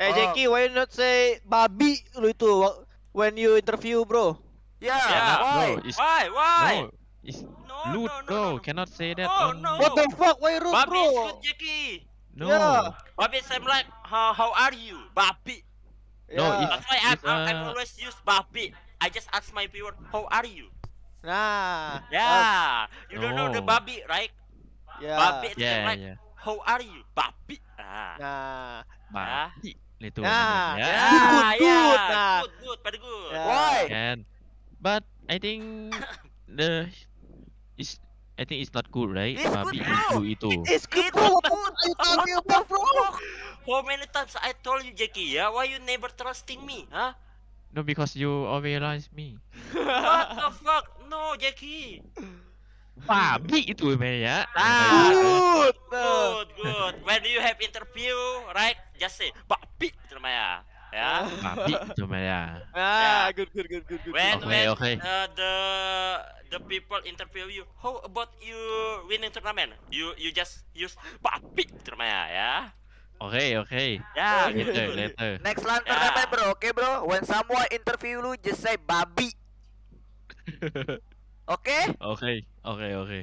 Eh oh. Jeki, why not say babi lu itu when you interview bro? Ya. Yeah, yeah. why? No, why? Why? No, no, loot, no, no, bro. No, no. Cannot say that. Oh, no. What the fuck? Why rude, babi bro? Babi is Jeki. No. Yeah. Babi same like, how, how are you, babi? No, yeah. it's, that's why I'm, uh... I'm always use babi. I just ask my viewer, how are you? Nah. Yeah. Uh, you don't no. know the babi, right? Yeah. Babi. Yeah, like, yeah. How are you, babi? Ah. Nah. Nah. Babi. Nah itu nah, ya, Yeah, ya. good, ya, good, yeah. nah. good, good, very good. Yeah. Why? And, but I think the is I think it's not good, right? It's Babi good, itu. It's good, bro. What are you talking about, bro? How many times I told you, Jackie? Yeah, why you never trusting me, huh? No, because you always lies me. What the fuck? No, Jackie. Babi itu ya. Ah, good, good, good. When you have interview, right? Just say, but Papi gitu, ya. Ah, good, good, good, good, good. When, okay, when okay. Uh, the the people interview you, how about you winning tournament? You you just use Papi cuma gitu, ya. Oke, okay, oke. Okay. Ya, yeah, gitu. later. Gitu, Next line yeah. Ya. tournament, bro. Oke, okay, bro. When someone interview you, just say babi. Oke? Oke, oke, oke.